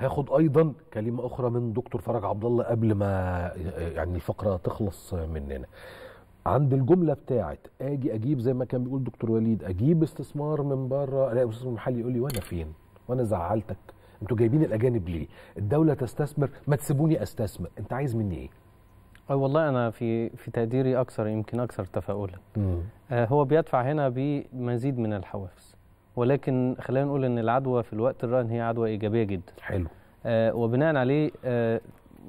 هاخد ايضا كلمه اخرى من دكتور فرج عبد الله قبل ما يعني الفقره تخلص مننا عند الجمله بتاعت اجي اجيب زي ما كان بيقول دكتور وليد اجيب استثمار من بره الاقي استثمار محلي يقول لي وانا فين وانا زعلتك انتوا جايبين الاجانب ليه الدوله تستثمر ما تسيبوني استثمر انت عايز مني ايه أي والله أنا في في تقديري أكثر يمكن أكثر تفاؤلا. آه هو بيدفع هنا بمزيد من الحوافز. ولكن خلينا نقول ان العدوى في الوقت الراهن هي عدوى ايجابيه جدا حلو آه وبناء عليه آه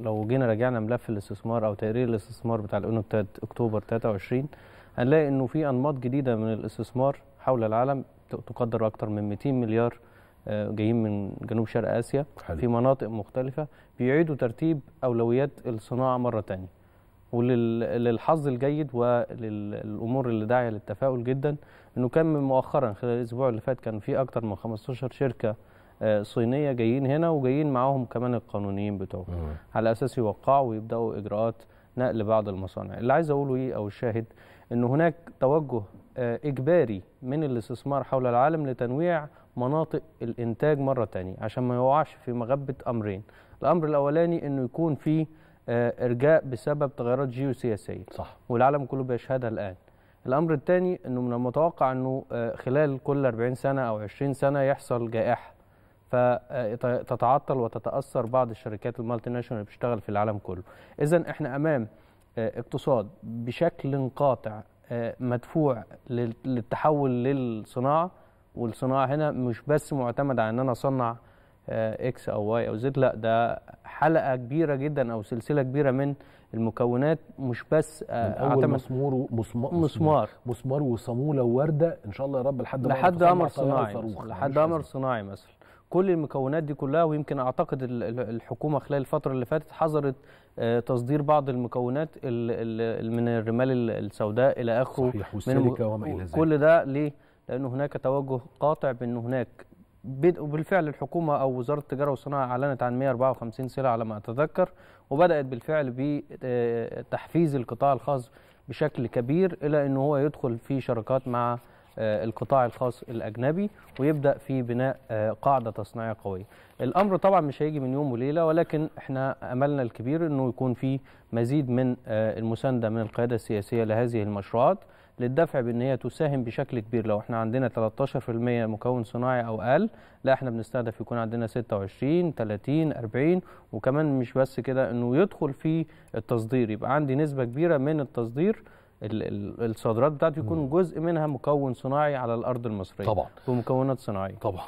لو جينا راجعنا ملف الاستثمار او تقرير الاستثمار بتاع الأونو بتاعت اكتوبر 23 هنلاقي انه في انماط جديده من الاستثمار حول العالم تقدر اكثر من 200 مليار آه، جايين من جنوب شرق اسيا حلو. في مناطق مختلفه بيعيدوا ترتيب اولويات الصناعه مره ثانيه وللحظ الجيد وللامور اللي داعيه للتفاؤل جدا انه كان مؤخرا خلال الاسبوع اللي فات كان في اكتر من 15 شركه آه، صينيه جايين هنا وجايين معاهم كمان القانونيين بتوعهم على اساس يوقعوا ويبداوا اجراءات نقل بعض المصانع اللي عايز اقوله ايه او الشاهد ان هناك توجه آه، اجباري من الاستثمار حول العالم لتنويع مناطق الانتاج مره ثانيه عشان ما يوقعش في مغبه امرين الامر الاولاني انه يكون في آه، ارجاء بسبب تغيرات جيوسياسيه صح والعالم كله بيشهدها الان الامر الثاني انه من المتوقع انه آه، خلال كل 40 سنه او 20 سنه يحصل جائحه فتتعطل آه، وتتاثر بعض الشركات المالتي ناشونال اللي بتشتغل في العالم كله اذا احنا امام اقتصاد بشكل قاطع مدفوع للتحول للصناعه والصناعه هنا مش بس معتمده على ان انا اصنع اكس او واي او زد لا ده حلقه كبيره جدا او سلسله كبيره من المكونات مش بس آه، اول مسمار مسمار مسمار وصاموله وورده ان شاء الله يا رب لحد لحد قمر صناعي لحد قمر صناعي مثلا كل المكونات دي كلها ويمكن اعتقد الحكومه خلال الفتره اللي فاتت حظرت آه، تصدير بعض المكونات من الرمال السوداء الى اخره صحيح والسيليكا وما الى ذلك كل ده ليه؟ لانه هناك توجه قاطع بان هناك بالفعل الحكومة أو وزارة التجارة والصناعة أعلنت عن 154 سلعة على ما أتذكر وبدأت بالفعل بتحفيز آه، القطاع الخاص بشكل كبير إلى أنه هو يدخل في شراكات مع آه، القطاع الخاص الأجنبي ويبدأ في بناء آه، قاعدة تصنيعية قوية الأمر طبعا مش هيجي من يوم وليلة ولكن احنا أملنا الكبير أنه يكون في مزيد من المساندة من القيادة السياسية لهذه المشروعات للدفع بان هي تساهم بشكل كبير لو احنا عندنا 13% مكون صناعي او اقل لا احنا بنستهدف يكون عندنا 26 30 40 وكمان مش بس كده انه يدخل في التصدير يبقى عندي نسبه كبيره من التصدير الصادرات بتاعته يكون جزء منها مكون صناعي على الارض المصريه طبعا ومكونات صناعيه طبعا